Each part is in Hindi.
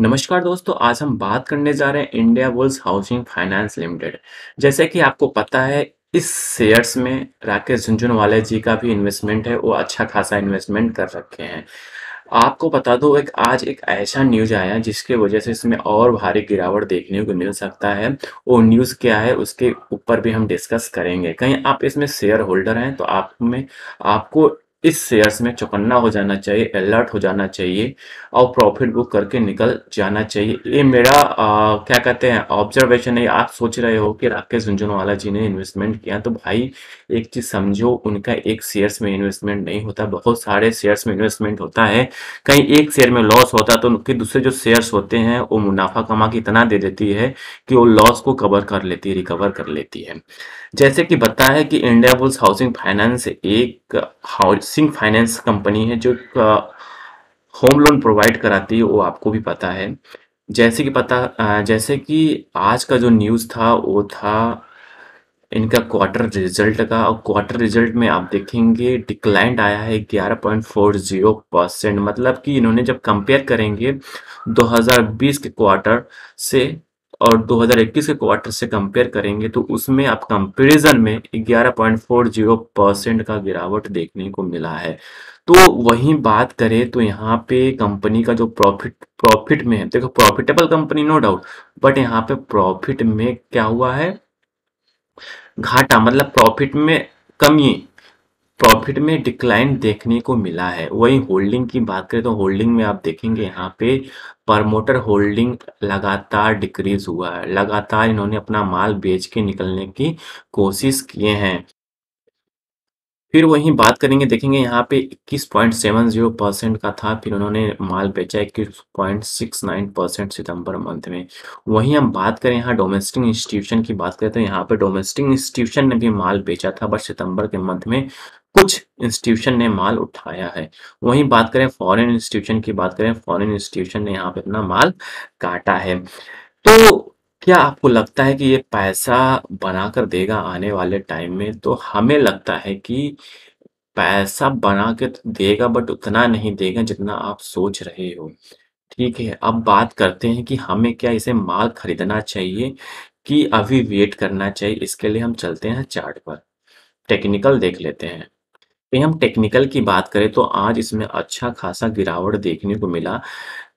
नमस्कार दोस्तों आज हम बात करने जा रहे हैं India bulls housing finance limited जैसे कि आपको पता है इस शेयर्स में राकेश झुंझुनवाले जी का भी इन्वेस्टमेंट है वो अच्छा खासा इन्वेस्टमेंट कर रखे हैं आपको बता दो एक आज एक ऐसा न्यूज आया जिसके वजह से इसमें और भारी गिरावट देखने को मिल सकता है वो न्यूज क्या है उसके ऊपर भी हम डिस्कस करेंगे कहीं आप इसमें शेयर होल्डर हैं तो आप में आपको इस शेयर्स में चौकन्ना हो जाना चाहिए अलर्ट हो जाना चाहिए और प्रॉफिट बुक करके निकल जाना चाहिए ये मेरा आ, क्या कहते हैं ऑब्जर्वेशन है आप सोच रहे हो कि राकेश झुंझुनवाला जी ने इन्वेस्टमेंट किया तो भाई एक चीज़ समझो उनका एक शेयर्स में इन्वेस्टमेंट नहीं होता बहुत सारे शेयर्स में इन्वेस्टमेंट होता है कहीं एक शेयर में लॉस होता तो उनके दूसरे जो शेयर्स होते हैं वो मुनाफा कमा के इतना दे देती है कि वो लॉस को कवर कर लेती है रिकवर कर लेती है जैसे कि बताया कि इंडिया बुल्स हाउसिंग फाइनेंस एक हाउस सिंह फाइनेंस कंपनी है जो होम लोन प्रोवाइड कराती है वो आपको भी पता है जैसे कि पता जैसे कि आज का जो न्यूज़ था वो था इनका क्वार्टर रिजल्ट का और क्वार्टर रिजल्ट में आप देखेंगे डिक्लाइंट आया है 11.40 परसेंट मतलब कि इन्होंने जब कंपेयर करेंगे 2020 के क्वार्टर से और 2021 के क्वार्टर से कंपेयर करेंगे तो उसमें आप कंपैरिजन में 11.40 परसेंट का गिरावट देखने को मिला है तो वही बात करें तो यहाँ पे कंपनी का जो प्रॉफिट प्रॉफिट में है देखो profitable company no doubt but यहाँ पे प्रॉफिट में क्या हुआ है घाटा मतलब प्रॉफिट में कमी प्रॉफिट में डिक्लाइन देखने को मिला है वहीं होल्डिंग की बात करें तो होल्डिंग में आप देखेंगे यहाँ पे प्रमोटर होल्डिंग लगातार डिक्रीज हुआ है लगातार इन्होंने अपना माल बेच के निकलने की कोशिश किए हैं फिर वहीं बात करेंगे देखेंगे यहाँ पे 21.70 परसेंट का था फिर उन्होंने माल बेचा 21.69 परसेंट सितंबर मंथ में वहीं हम बात करें यहाँ डोमेस्टिक इंस्टीट्यूशन की बात करें तो यहाँ पे डोमेस्टिक इंस्टीट्यूशन ने भी माल बेचा था बट सितंबर के मंथ में कुछ इंस्टीट्यूशन ने माल उठाया है वहीं बात करें फॉरेन इंस्टीट्यूशन की बात करें फॉरेन इंस्टीट्यूशन ने यहाँ पे अपना माल काटा है तो क्या आपको लगता है कि ये पैसा बनाकर देगा आने वाले टाइम में तो हमें लगता है कि पैसा बना के तो देगा बट उतना नहीं देगा जितना आप सोच रहे हो ठीक है अब बात करते हैं कि हमें क्या इसे माल खरीदना चाहिए कि अभी वेट करना चाहिए इसके लिए हम चलते हैं चार्ट पर टेक्निकल देख लेते हैं कहीं हम टेक्निकल की बात करें तो आज इसमें अच्छा खासा गिरावट देखने को मिला।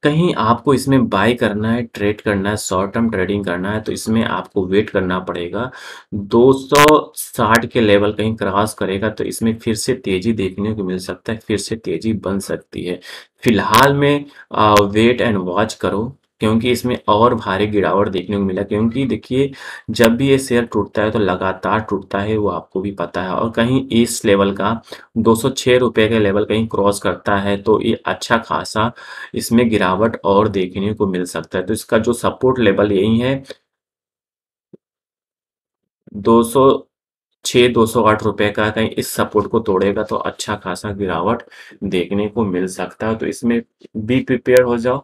कहीं आपको इसमें बाय करना है, ट्रेड करना है, शॉर्ट टर्म ट्रेडिंग करना है तो इसमें आपको वेट करना पड़ेगा। 260 के लेवल कहीं क्रॉस करेगा तो इसमें फिर से तेज़ी देखने को मिल सकता है, फिर से तेज़ी बन सकती है। फिलहाल में वेट एंड वॉच करो। क्योंकि इसमें और भारी गिरावट देखने को मिला क्योंकि देखिए जब भी ये शेयर टूटता है तो लगातार टूटता है वो आपको भी पता है और कहीं इस लेवल का दो सौ का लेवल कहीं क्रॉस करता है तो ये अच्छा खासा इसमें गिरावट और देखने को मिल सकता है तो इसका जो सपोर्ट लेवल यही है दो सौ छः दो सौ आठ रुपये का कहीं इस सपोर्ट को तोड़ेगा तो अच्छा खासा गिरावट देखने को मिल सकता है तो इसमें बी प्रिपेयर हो जाओ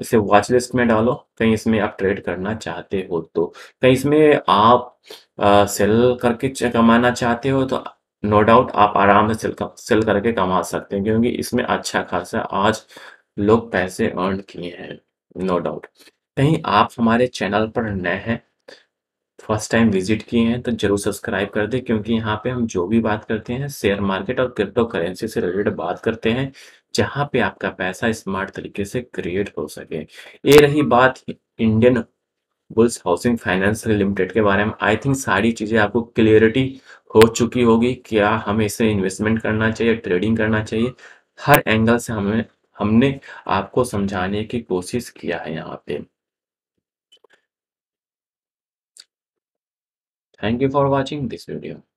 इसे वॉच लिस्ट में डालो कहीं इसमें आप ट्रेड करना चाहते हो तो कहीं इसमें आप आ, सेल करके कमाना चाहते हो तो नो डाउट आप आराम से सेल सेल करके कमा सकते हैं क्योंकि इसमें अच्छा खासा आज लोग पैसे अर्न किए हैं नो डाउट कहीं आप हमारे चैनल पर नए हैं फर्स्ट टाइम विजिट किए हैं तो जरूर सब्सक्राइब कर दें क्योंकि यहाँ पे हम जो भी बात करते हैं शेयर मार्केट और क्रिप्टो करेंसी से रिलेटेड बात करते हैं जहां पे आपका पैसा स्मार्ट तरीके से क्रिएट हो सके ये रही बात Indian bulls housing finance limited के बारे में आई थिंक सारी चीज़ें आपको क्लियरिटी हो चुकी होगी क्या हमें इसे इन्वेस्टमेंट करना चाहिए ट्रेडिंग करना चाहिए हर एंगल से हमें हमने आपको समझाने की कोशिश किया है यहाँ पे thank you for watching this video